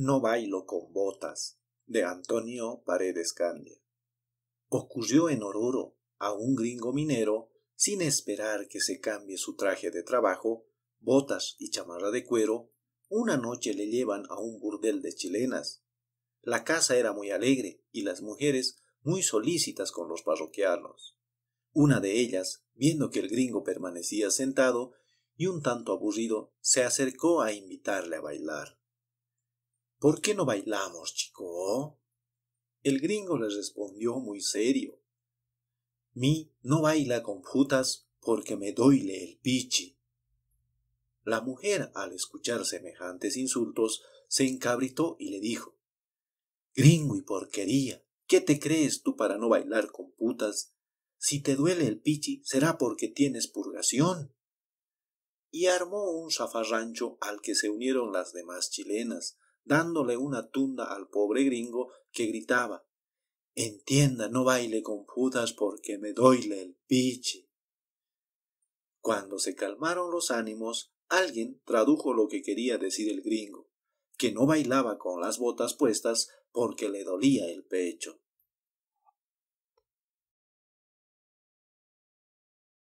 No bailo con botas de Antonio Paredes Candia. Ocurrió en Oruro a un gringo minero, sin esperar que se cambie su traje de trabajo, botas y chamarra de cuero, una noche le llevan a un burdel de chilenas. La casa era muy alegre y las mujeres muy solícitas con los parroquianos. Una de ellas, viendo que el gringo permanecía sentado y un tanto aburrido, se acercó a invitarle a bailar. ¿Por qué no bailamos, chico? El gringo le respondió muy serio. Mi no baila con putas porque me duele el pichi. La mujer, al escuchar semejantes insultos, se encabritó y le dijo Gringo y porquería, ¿qué te crees tú para no bailar con putas? Si te duele el pichi, será porque tienes purgación. Y armó un zafarrancho al que se unieron las demás chilenas, dándole una tunda al pobre gringo que gritaba Entienda, no baile con putas porque me doyle el piche Cuando se calmaron los ánimos, alguien tradujo lo que quería decir el gringo, que no bailaba con las botas puestas porque le dolía el pecho.